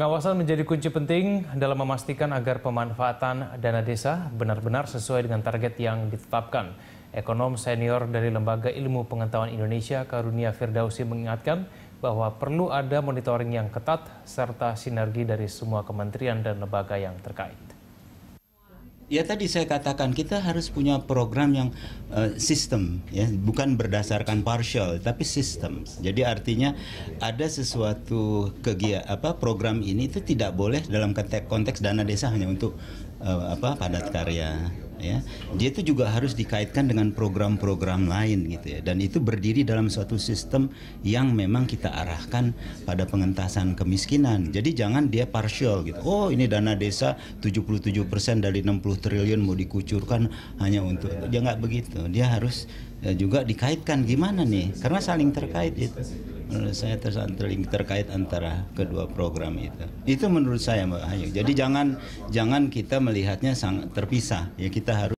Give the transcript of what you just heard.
Pengawasan menjadi kunci penting dalam memastikan agar pemanfaatan dana desa benar-benar sesuai dengan target yang ditetapkan. Ekonom senior dari Lembaga Ilmu Pengetahuan Indonesia Karunia Firdausi mengingatkan bahwa perlu ada monitoring yang ketat serta sinergi dari semua kementerian dan lembaga yang terkait. Ya tadi saya katakan kita harus punya program yang uh, sistem ya, bukan berdasarkan partial tapi sistem. Jadi artinya ada sesuatu kegiatan apa program ini itu tidak boleh dalam konteks, dana desa hanya untuk uh, apa padat karya ya dia itu juga harus dikaitkan dengan program-program lain gitu ya dan itu berdiri dalam suatu sistem yang memang kita arahkan pada pengentasan kemiskinan jadi jangan dia partial gitu oh ini dana desa 77% dari 60 triliun mau dikucurkan hanya untuk dia nggak begitu dia harus eh, juga dikaitkan gimana nih karena saling terkait itu menurut saya terlink terkait antara kedua program itu. Itu menurut saya Mbak Hayu. Jadi jangan jangan kita melihatnya sangat terpisah. Ya kita harus